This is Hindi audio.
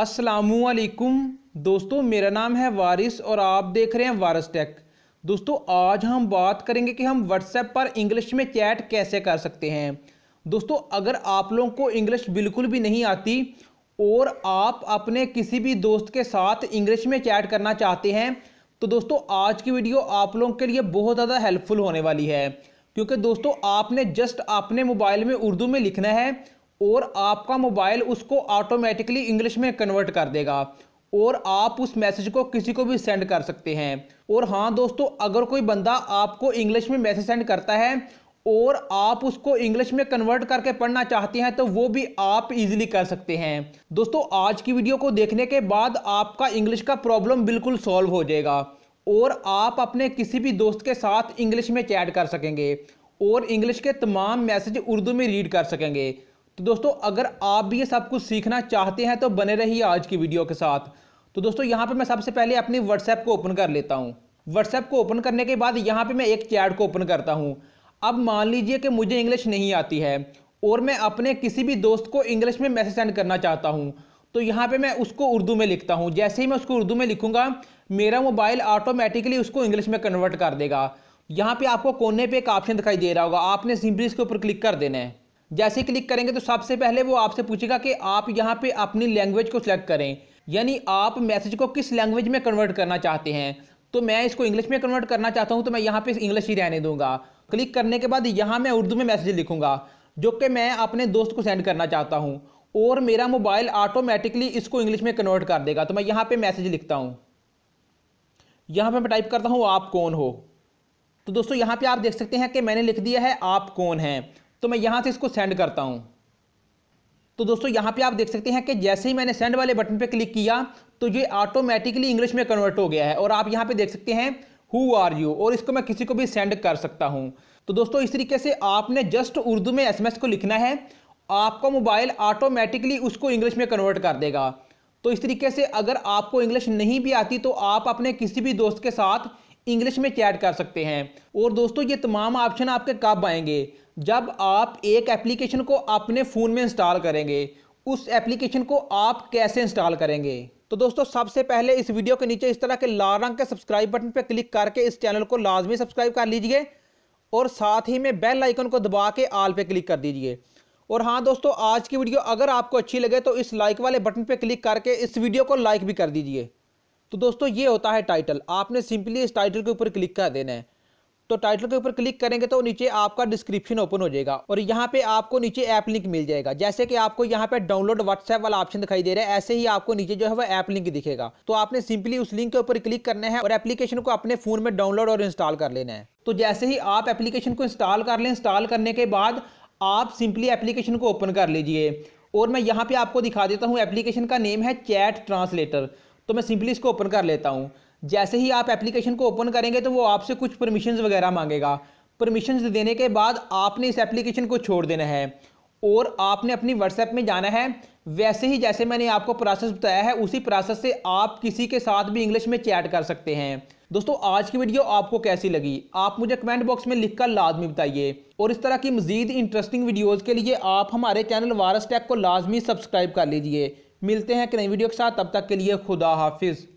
असलकुम दोस्तों मेरा नाम है वारिस और आप देख रहे हैं वारस टेक दोस्तों आज हम बात करेंगे कि हम व्हाट्सएप पर इंग्लिश में चैट कैसे कर सकते हैं दोस्तों अगर आप लोगों को इंग्लिश बिल्कुल भी नहीं आती और आप अपने किसी भी दोस्त के साथ इंग्लिश में चैट करना चाहते हैं तो दोस्तों आज की वीडियो आप लोगों के लिए बहुत ज़्यादा हेल्पफुल होने वाली है क्योंकि दोस्तों आपने जस्ट अपने मोबाइल में उर्दू में लिखना है और आपका मोबाइल उसको ऑटोमेटिकली इंग्लिश में कन्वर्ट कर देगा और आप उस मैसेज को किसी को भी सेंड कर सकते हैं और हाँ दोस्तों अगर कोई बंदा आपको इंग्लिश में मैसेज सेंड करता है और आप उसको इंग्लिश में कन्वर्ट करके पढ़ना चाहते हैं तो वो भी आप इजीली कर सकते हैं दोस्तों आज की वीडियो को देखने के बाद आपका इंग्लिश का प्रॉब्लम बिल्कुल सॉल्व हो जाएगा और आप अपने किसी भी दोस्त के साथ इंग्लिश में चैट कर सकेंगे और इंग्लिश के तमाम मैसेज उर्दू में रीड कर सकेंगे तो दोस्तों अगर आप भी ये सब कुछ सीखना चाहते हैं तो बने रहिए आज की वीडियो के साथ तो दोस्तों यहाँ पर मैं सबसे पहले अपनी व्हाट्सएप को ओपन कर लेता हूँ व्हाट्सएप को ओपन करने के बाद यहाँ पर मैं एक चैट को ओपन करता हूँ अब मान लीजिए कि मुझे इंग्लिश नहीं आती है और मैं अपने किसी भी दोस्त को इंग्लिश में मैसेज सेंड करना चाहता हूँ तो यहाँ पे मैं उसको उर्दू में लिखता हूँ जैसे ही मैं उसको उर्दू में लिखूंगा मेरा मोबाइल ऑटोमेटिकली उसको इंग्लिश में कन्वर्ट कर देगा यहाँ पे आपको कोने पे एक ऑप्शन दिखाई दे रहा होगा आपने सिंपली इसके ऊपर क्लिक कर देना है जैसे ही क्लिक करेंगे तो सबसे पहले वो आपसे पूछेगा कि आप यहाँ पे अपनी लैंग्वेज को सिलेक्ट करें यानी आप मैसेज को किस लैंग्वेज में कन्वर्ट करना चाहते हैं तो मैं इसको इंग्लिश में कन्वर्ट करना चाहता हूँ तो मैं यहाँ पे इंग्लिश ही रहने दूंगा क्लिक करने के बाद यहाँ मैं उर्दू में मैसेज लिखूंगा जो कि मैं अपने दोस्त को सेंड करना चाहता हूँ और मेरा मोबाइल ऑटोमेटिकली इसको इंग्लिश में कन्वर्ट कर देगा तो मैं यहाँ पे मैसेज लिखता हूँ यहाँ पे मैं टाइप करता हूँ आप कौन हो तो दोस्तों यहाँ पे आप देख सकते हैं कि मैंने लिख दिया है आप कौन हैं तो मैं यहां से इसको सेंड करता हूं तो दोस्तों यहां पे आप देख सकते हैं कि जैसे ही मैंने सेंड वाले बटन पे क्लिक किया तो ये ऑटोमेटिकली इंग्लिश में कन्वर्ट हो गया है और आप यहां पे देख सकते हैं हु आर यू और इसको मैं किसी को भी सेंड कर सकता हूं तो दोस्तों इस तरीके से आपने जस्ट उर्दू में एसएमएस को लिखना है आपका मोबाइल ऑटोमेटिकली उसको इंग्लिश में कन्वर्ट कर देगा तो इस तरीके से अगर आपको इंग्लिश नहीं भी आती तो आप अपने किसी भी दोस्त के साथ इंग्लिश में चैट कर सकते हैं और दोस्तों ये तमाम ऑप्शन आपके कब आएंगे जब आप एक एप्लीकेशन को अपने फ़ोन में इंस्टॉल करेंगे उस एप्लीकेशन को आप कैसे इंस्टॉल करेंगे तो दोस्तों सबसे पहले इस वीडियो के नीचे इस तरह के लाल रंग के सब्सक्राइब बटन पर क्लिक करके इस चैनल को लाजमी सब्सक्राइब कर लीजिए और साथ ही में बेल आइकन को दबा के आल पे क्लिक कर दीजिए और हाँ दोस्तों आज की वीडियो अगर आपको अच्छी लगे तो इस लाइक वाले बटन पर क्लिक करके इस वीडियो को लाइक भी कर दीजिए तो दोस्तों ये होता है टाइटल आपने सिंपली इस टाइटल के ऊपर क्लिक कर देना है तो टाइटल के ऊपर क्लिक करेंगे तो नीचे आपका डिस्क्रिप्शन ओपन हो जाएगा और यहाँ पे आपको नीचे ऐप लिंक मिल जाएगा जैसे कि आपको यहाँ पे डाउनलोड व्हाट्सएप वाला ऑप्शन दिखाई दे रहा है ऐसे ही आपको नीचे जो है वो ऐप लिंक दिखेगा तो आपने सिंपली उस लिंक के ऊपर क्लिक करना है और एप्लीकेशन को अपने फोन में डाउनलोड और इंस्टॉल कर लेना है तो जैसे ही आप एप्लीकेशन को इंस्टॉल कर लें इंस्टॉल करने के बाद आप सिंपली एप्लीकेशन को ओपन कर लीजिए और मैं यहाँ पे आपको दिखा देता हूँ एप्लीकेशन का नेम है चैट ट्रांसलेटर तो मैं सिंपली इसको ओपन कर लेता हूँ जैसे ही आप एप्लीकेशन को ओपन करेंगे तो वो आपसे कुछ परमिशंस वगैरह मांगेगा परमिशंस देने के बाद आपने इस एप्लीकेशन को छोड़ देना है और आपने अपनी व्हाट्सएप में जाना है वैसे ही जैसे मैंने आपको प्रोसेस बताया है उसी प्रोसेस से आप किसी के साथ भी इंग्लिश में चैट कर सकते हैं दोस्तों आज की वीडियो आपको कैसी लगी आप मुझे कमेंट बॉक्स में लिखकर लाजमी बताइए और इस तरह की मजीद इंटरेस्टिंग वीडियोज़ के लिए आप हमारे चैनल वारस टैक को लाजमी सब्सक्राइब कर लीजिए मिलते हैं कि नई वीडियो के साथ तब तक के लिए खुदा हाफिज़